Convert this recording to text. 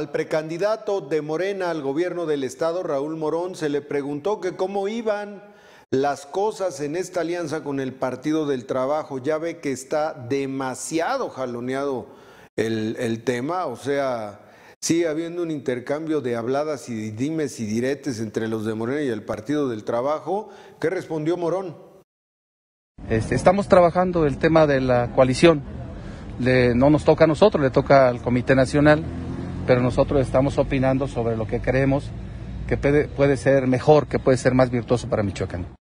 Al precandidato de Morena al gobierno del estado, Raúl Morón, se le preguntó que cómo iban las cosas en esta alianza con el Partido del Trabajo. Ya ve que está demasiado jaloneado el, tema, o sea, sigue habiendo un intercambio de habladas y dimes y diretes entre los de Morena y el Partido del Trabajo. ¿Qué respondió Morón? Este, estamos trabajando el tema de la coalición. no nos toca a nosotros, le toca al Comité Nacional pero nosotros estamos opinando sobre lo que creemos que puede, ser mejor, que puede ser más virtuoso para Michoacán.